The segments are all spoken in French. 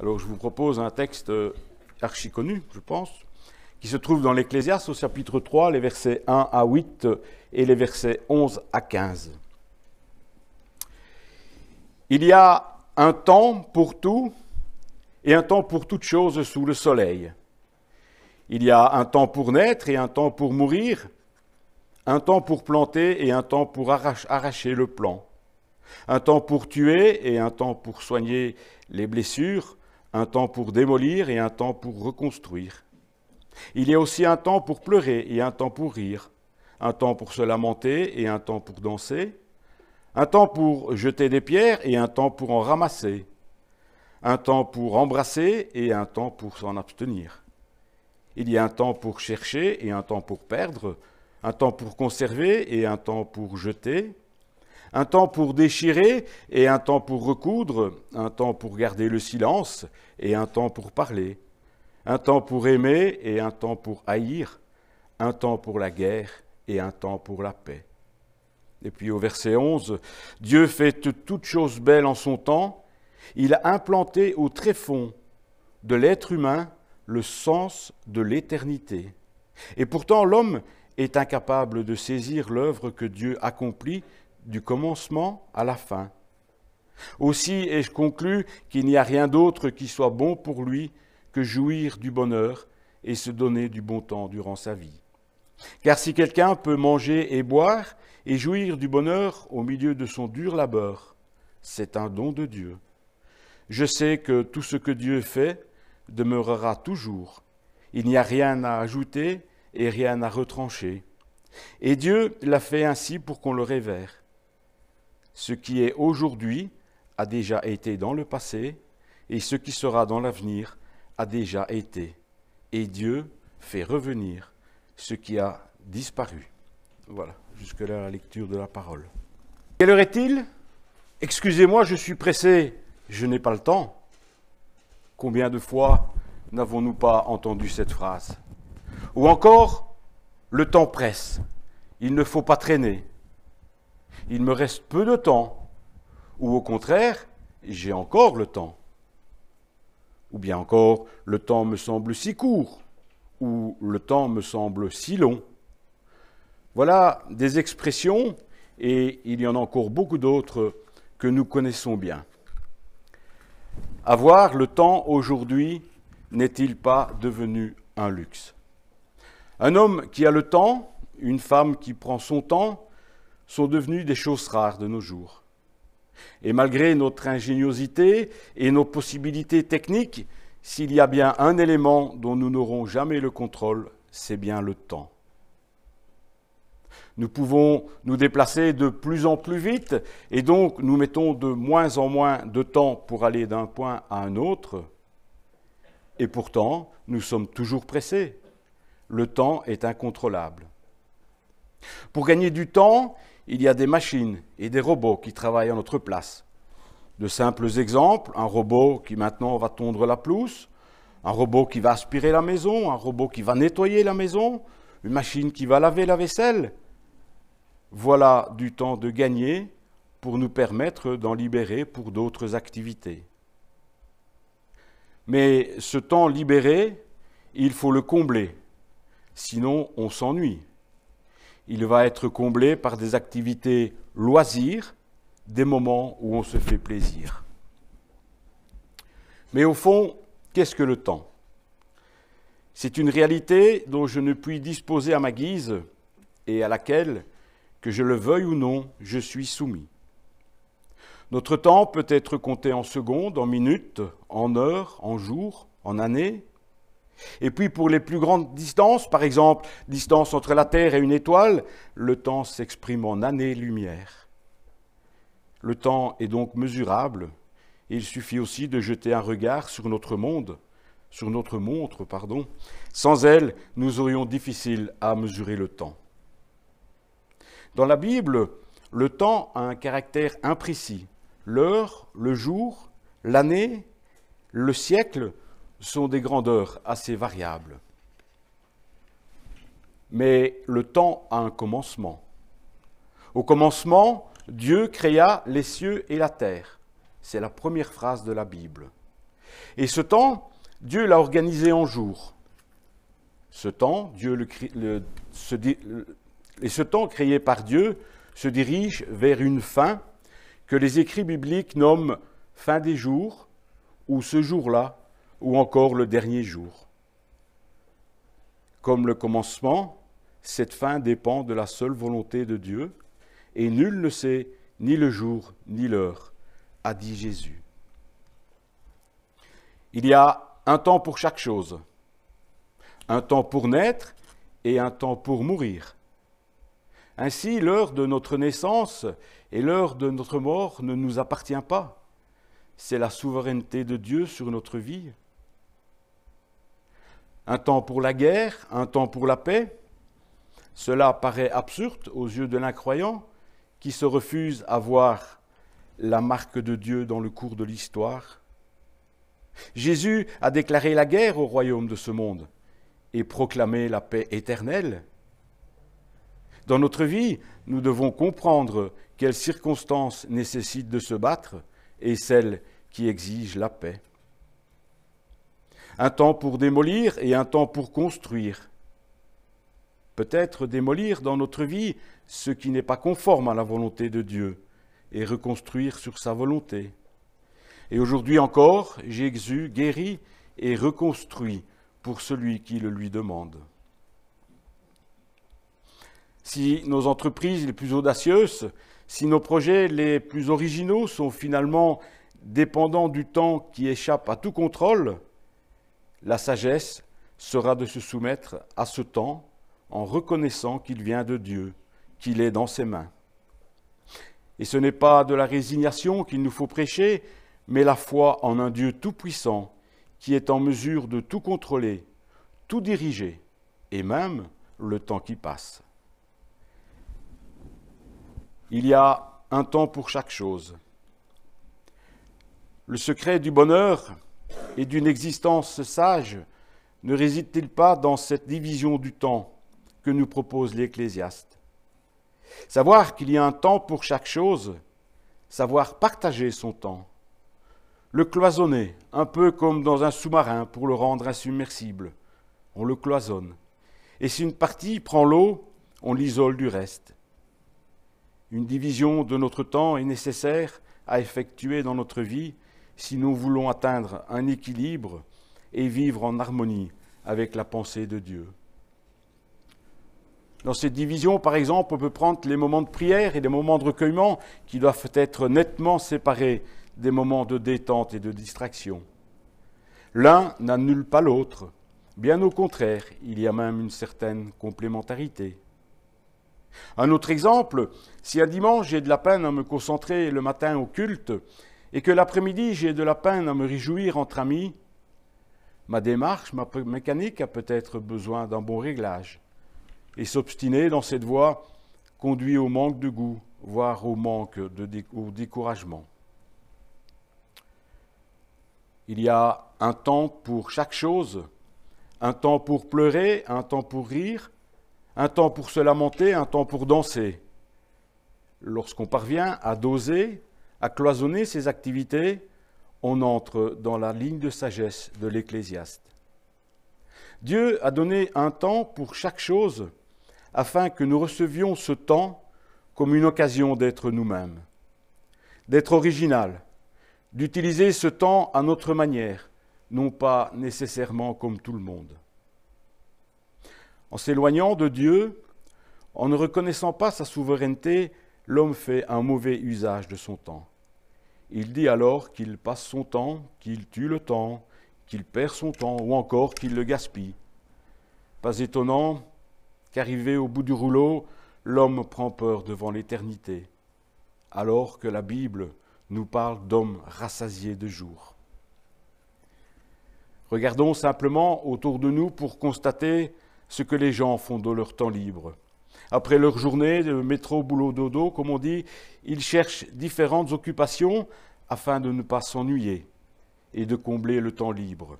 Alors je vous propose un texte euh, archi connu, je pense, qui se trouve dans l'Ecclésiaste au chapitre 3, les versets 1 à 8 et les versets 11 à 15. Il y a un temps pour tout et un temps pour toute chose sous le soleil. Il y a un temps pour naître et un temps pour mourir, un temps pour planter et un temps pour arracher le plan, un temps pour tuer et un temps pour soigner les blessures, un temps pour démolir et un temps pour reconstruire. Il y a aussi un temps pour pleurer et un temps pour rire, un temps pour se lamenter et un temps pour danser, un temps pour jeter des pierres et un temps pour en ramasser, un temps pour embrasser et un temps pour s'en abstenir. Il y a un temps pour chercher et un temps pour perdre, un temps pour conserver et un temps pour jeter, un temps pour déchirer et un temps pour recoudre, un temps pour garder le silence et un temps pour parler, un temps pour aimer et un temps pour haïr, un temps pour la guerre et un temps pour la paix. Et puis au verset 11, Dieu fait toutes choses belles en son temps, il a implanté au tréfonds de l'être humain le sens de l'éternité. Et pourtant l'homme est incapable de saisir l'œuvre que Dieu accomplit du commencement à la fin. Aussi ai-je conclu qu'il n'y a rien d'autre qui soit bon pour lui que jouir du bonheur et se donner du bon temps durant sa vie. Car si quelqu'un peut manger et boire et jouir du bonheur au milieu de son dur labeur, c'est un don de Dieu. Je sais que tout ce que Dieu fait demeurera toujours. Il n'y a rien à ajouter et rien à retrancher. Et Dieu l'a fait ainsi pour qu'on le révère ce qui est aujourd'hui a déjà été dans le passé, et ce qui sera dans l'avenir a déjà été. Et Dieu fait revenir ce qui a disparu. Voilà, jusque-là la lecture de la parole. Quelle heure est-il Excusez-moi, je suis pressé, je n'ai pas le temps. Combien de fois n'avons-nous pas entendu cette phrase Ou encore, le temps presse, il ne faut pas traîner il me reste peu de temps, ou au contraire, j'ai encore le temps. Ou bien encore, le temps me semble si court, ou le temps me semble si long. Voilà des expressions, et il y en a encore beaucoup d'autres que nous connaissons bien. Avoir le temps aujourd'hui n'est-il pas devenu un luxe Un homme qui a le temps, une femme qui prend son temps, sont devenues des choses rares de nos jours. Et malgré notre ingéniosité et nos possibilités techniques, s'il y a bien un élément dont nous n'aurons jamais le contrôle, c'est bien le temps. Nous pouvons nous déplacer de plus en plus vite et donc nous mettons de moins en moins de temps pour aller d'un point à un autre. Et pourtant, nous sommes toujours pressés. Le temps est incontrôlable. Pour gagner du temps, il y a des machines et des robots qui travaillent à notre place. De simples exemples, un robot qui maintenant va tondre la pelouse, un robot qui va aspirer la maison, un robot qui va nettoyer la maison, une machine qui va laver la vaisselle. Voilà du temps de gagner pour nous permettre d'en libérer pour d'autres activités. Mais ce temps libéré, il faut le combler, sinon on s'ennuie il va être comblé par des activités loisirs, des moments où on se fait plaisir. Mais au fond, qu'est-ce que le temps C'est une réalité dont je ne puis disposer à ma guise et à laquelle, que je le veuille ou non, je suis soumis. Notre temps peut être compté en secondes, en minutes, en heures, en jours, en années, et puis pour les plus grandes distances, par exemple distance entre la Terre et une étoile, le temps s'exprime en années-lumière. Le temps est donc mesurable il suffit aussi de jeter un regard sur notre monde, sur notre montre, pardon. Sans elle, nous aurions difficile à mesurer le temps. Dans la Bible, le temps a un caractère imprécis. L'heure, le jour, l'année, le siècle sont des grandeurs assez variables. Mais le temps a un commencement. Au commencement, Dieu créa les cieux et la terre. C'est la première phrase de la Bible. Et ce temps, Dieu l'a organisé en jours. Ce temps, Dieu le, et ce temps créé par Dieu se dirige vers une fin que les écrits bibliques nomment fin des jours ou ce jour-là ou encore le dernier jour. Comme le commencement, cette fin dépend de la seule volonté de Dieu, et nul ne sait ni le jour ni l'heure, a dit Jésus. Il y a un temps pour chaque chose, un temps pour naître et un temps pour mourir. Ainsi, l'heure de notre naissance et l'heure de notre mort ne nous appartient pas. C'est la souveraineté de Dieu sur notre vie un temps pour la guerre, un temps pour la paix. Cela paraît absurde aux yeux de l'incroyant qui se refuse à voir la marque de Dieu dans le cours de l'histoire. Jésus a déclaré la guerre au royaume de ce monde et proclamé la paix éternelle. Dans notre vie, nous devons comprendre quelles circonstances nécessitent de se battre et celles qui exigent la paix un temps pour démolir et un temps pour construire. Peut-être démolir dans notre vie ce qui n'est pas conforme à la volonté de Dieu et reconstruire sur sa volonté. Et aujourd'hui encore, Jésus guérit et reconstruit pour celui qui le lui demande. Si nos entreprises les plus audacieuses, si nos projets les plus originaux sont finalement dépendants du temps qui échappe à tout contrôle, la sagesse sera de se soumettre à ce temps en reconnaissant qu'il vient de Dieu, qu'il est dans ses mains. Et ce n'est pas de la résignation qu'il nous faut prêcher, mais la foi en un Dieu tout-puissant qui est en mesure de tout contrôler, tout diriger, et même le temps qui passe. Il y a un temps pour chaque chose. Le secret du bonheur, et d'une existence sage ne réside-t-il pas dans cette division du temps que nous propose l'Ecclésiaste Savoir qu'il y a un temps pour chaque chose, savoir partager son temps, le cloisonner, un peu comme dans un sous-marin pour le rendre insubmersible. On le cloisonne. Et si une partie prend l'eau, on l'isole du reste. Une division de notre temps est nécessaire à effectuer dans notre vie si nous voulons atteindre un équilibre et vivre en harmonie avec la pensée de Dieu. Dans cette division, par exemple, on peut prendre les moments de prière et les moments de recueillement qui doivent être nettement séparés des moments de détente et de distraction. L'un n'annule pas l'autre. Bien au contraire, il y a même une certaine complémentarité. Un autre exemple, si un dimanche j'ai de la peine à me concentrer le matin au culte, et que l'après-midi j'ai de la peine à me réjouir entre amis, ma démarche, ma mécanique a peut-être besoin d'un bon réglage. Et s'obstiner dans cette voie conduit au manque de goût, voire au manque de au découragement. Il y a un temps pour chaque chose, un temps pour pleurer, un temps pour rire, un temps pour se lamenter, un temps pour danser. Lorsqu'on parvient à doser à cloisonner ses activités, on entre dans la ligne de sagesse de l'Ecclésiaste. Dieu a donné un temps pour chaque chose afin que nous recevions ce temps comme une occasion d'être nous-mêmes, d'être original, d'utiliser ce temps à notre manière, non pas nécessairement comme tout le monde. En s'éloignant de Dieu, en ne reconnaissant pas sa souveraineté, l'homme fait un mauvais usage de son temps. Il dit alors qu'il passe son temps, qu'il tue le temps, qu'il perd son temps ou encore qu'il le gaspille. Pas étonnant qu'arrivé au bout du rouleau, l'homme prend peur devant l'éternité, alors que la Bible nous parle d'hommes rassasiés de jour. Regardons simplement autour de nous pour constater ce que les gens font de leur temps libre. Après leur journée de métro, boulot, dodo, comme on dit, ils cherchent différentes occupations afin de ne pas s'ennuyer et de combler le temps libre.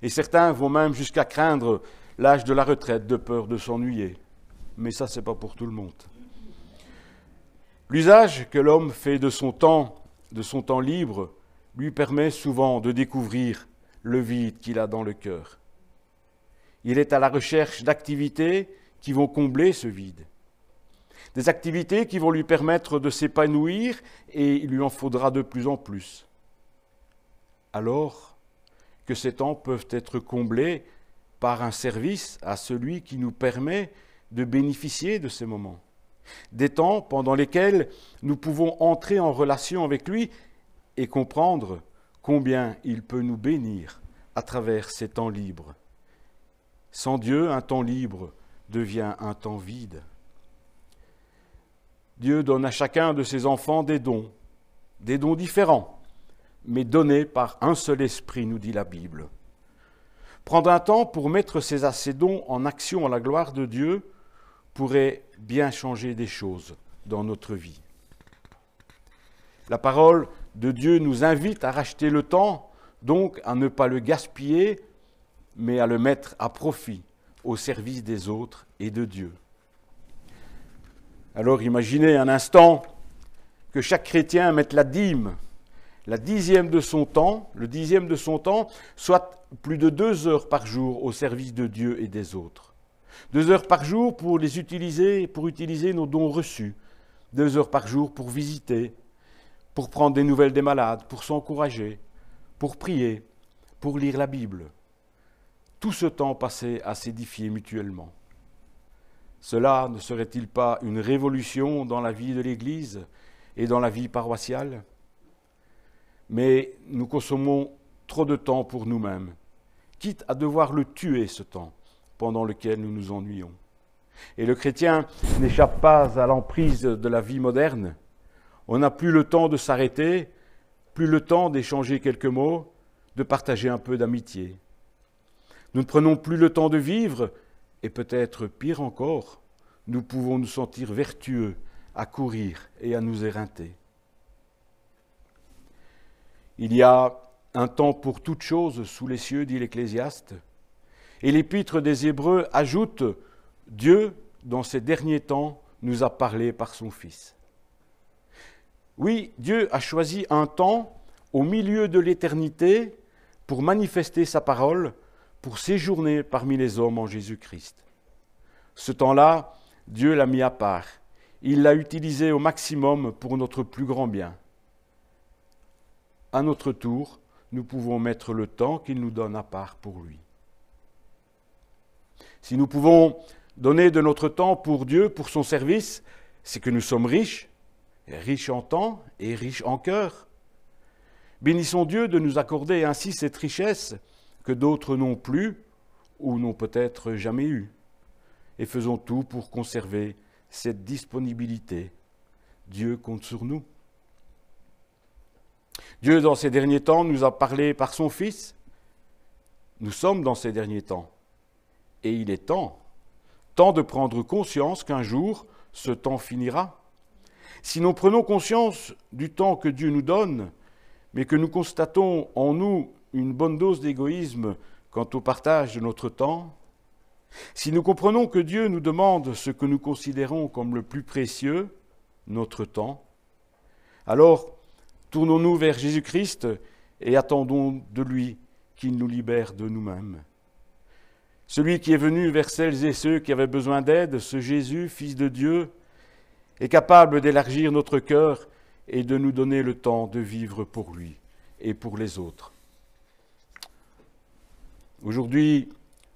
Et certains vont même jusqu'à craindre l'âge de la retraite de peur de s'ennuyer. Mais ça, n'est pas pour tout le monde. L'usage que l'homme fait de son temps, de son temps libre, lui permet souvent de découvrir le vide qu'il a dans le cœur. Il est à la recherche d'activités qui vont combler ce vide. Des activités qui vont lui permettre de s'épanouir et il lui en faudra de plus en plus. Alors que ces temps peuvent être comblés par un service à celui qui nous permet de bénéficier de ces moments. Des temps pendant lesquels nous pouvons entrer en relation avec lui et comprendre combien il peut nous bénir à travers ces temps libres. Sans Dieu, un temps libre devient un temps vide. Dieu donne à chacun de ses enfants des dons, des dons différents, mais donnés par un seul esprit, nous dit la Bible. Prendre un temps pour mettre ces, assez dons en action à la gloire de Dieu pourrait bien changer des choses dans notre vie. La parole de Dieu nous invite à racheter le temps, donc à ne pas le gaspiller, mais à le mettre à profit au service des autres et de Dieu. Alors imaginez un instant que chaque chrétien mette la dîme, la dixième de son temps, le dixième de son temps, soit plus de deux heures par jour au service de Dieu et des autres. Deux heures par jour pour les utiliser, pour utiliser nos dons reçus. Deux heures par jour pour visiter, pour prendre des nouvelles des malades, pour s'encourager, pour prier, pour lire la Bible tout ce temps passé à s'édifier mutuellement. Cela ne serait-il pas une révolution dans la vie de l'Église et dans la vie paroissiale Mais nous consommons trop de temps pour nous-mêmes, quitte à devoir le tuer ce temps pendant lequel nous nous ennuyons. Et le chrétien n'échappe pas à l'emprise de la vie moderne. On n'a plus le temps de s'arrêter, plus le temps d'échanger quelques mots, de partager un peu d'amitié. Nous ne prenons plus le temps de vivre, et peut-être pire encore, nous pouvons nous sentir vertueux à courir et à nous éreinter. Il y a un temps pour toutes choses sous les cieux, dit l'Ecclésiaste. Et l'épître des Hébreux ajoute, Dieu, dans ces derniers temps, nous a parlé par son Fils. Oui, Dieu a choisi un temps au milieu de l'éternité pour manifester sa parole pour séjourner parmi les hommes en Jésus-Christ. Ce temps-là, Dieu l'a mis à part. Il l'a utilisé au maximum pour notre plus grand bien. À notre tour, nous pouvons mettre le temps qu'il nous donne à part pour lui. Si nous pouvons donner de notre temps pour Dieu, pour son service, c'est que nous sommes riches, riches en temps et riches en cœur. Bénissons Dieu de nous accorder ainsi cette richesse que d'autres n'ont plus ou n'ont peut-être jamais eu. Et faisons tout pour conserver cette disponibilité. Dieu compte sur nous. Dieu, dans ces derniers temps, nous a parlé par son Fils. Nous sommes dans ces derniers temps. Et il est temps, temps de prendre conscience qu'un jour, ce temps finira. Si nous prenons conscience du temps que Dieu nous donne, mais que nous constatons en nous une bonne dose d'égoïsme quant au partage de notre temps, si nous comprenons que Dieu nous demande ce que nous considérons comme le plus précieux, notre temps, alors tournons-nous vers Jésus-Christ et attendons de lui qu'il nous libère de nous-mêmes. Celui qui est venu vers celles et ceux qui avaient besoin d'aide, ce Jésus, Fils de Dieu, est capable d'élargir notre cœur et de nous donner le temps de vivre pour lui et pour les autres. Aujourd'hui,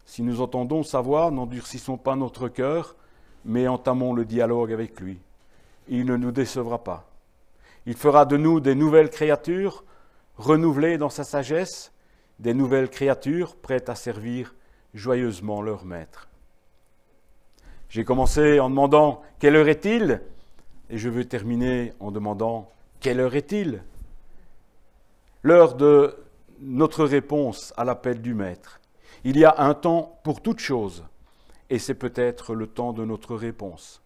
si nous entendons sa voix, n'endurcissons pas notre cœur, mais entamons le dialogue avec lui. Il ne nous décevra pas. Il fera de nous des nouvelles créatures, renouvelées dans sa sagesse, des nouvelles créatures prêtes à servir joyeusement leur Maître. J'ai commencé en demandant quelle heure est-il et je veux terminer en demandant quelle heure est-il L'heure de notre réponse à l'appel du Maître. Il y a un temps pour toute chose, et c'est peut-être le temps de notre réponse.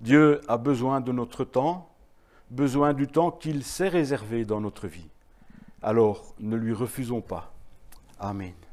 Dieu a besoin de notre temps, besoin du temps qu'il s'est réservé dans notre vie. Alors ne lui refusons pas. Amen.